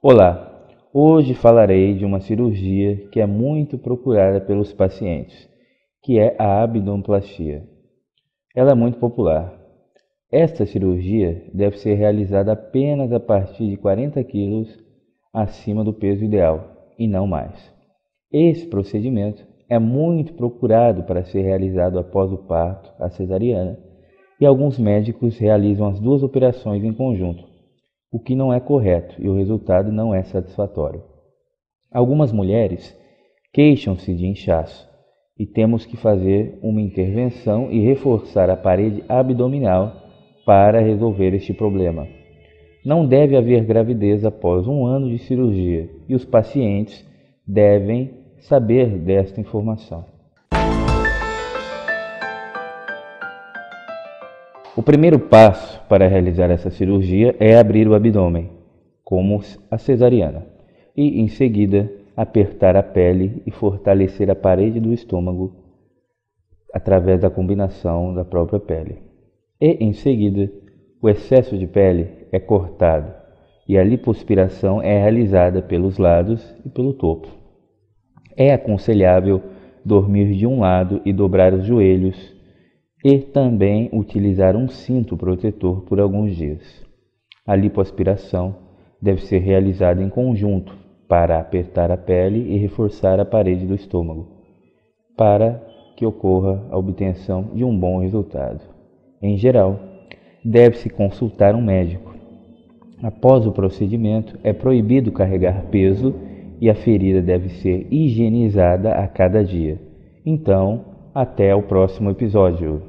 Olá, hoje falarei de uma cirurgia que é muito procurada pelos pacientes, que é a abdominoplastia. Ela é muito popular. Esta cirurgia deve ser realizada apenas a partir de 40 kg acima do peso ideal e não mais. Esse procedimento é muito procurado para ser realizado após o parto, a cesariana, e alguns médicos realizam as duas operações em conjunto o que não é correto e o resultado não é satisfatório. Algumas mulheres queixam-se de inchaço e temos que fazer uma intervenção e reforçar a parede abdominal para resolver este problema. Não deve haver gravidez após um ano de cirurgia e os pacientes devem saber desta informação. O primeiro passo para realizar essa cirurgia é abrir o abdômen, como a cesariana, e em seguida apertar a pele e fortalecer a parede do estômago através da combinação da própria pele. E em seguida, o excesso de pele é cortado e a lipospiração é realizada pelos lados e pelo topo. É aconselhável dormir de um lado e dobrar os joelhos e também utilizar um cinto protetor por alguns dias. A lipoaspiração deve ser realizada em conjunto para apertar a pele e reforçar a parede do estômago, para que ocorra a obtenção de um bom resultado. Em geral, deve-se consultar um médico. Após o procedimento, é proibido carregar peso e a ferida deve ser higienizada a cada dia. Então, até o próximo episódio.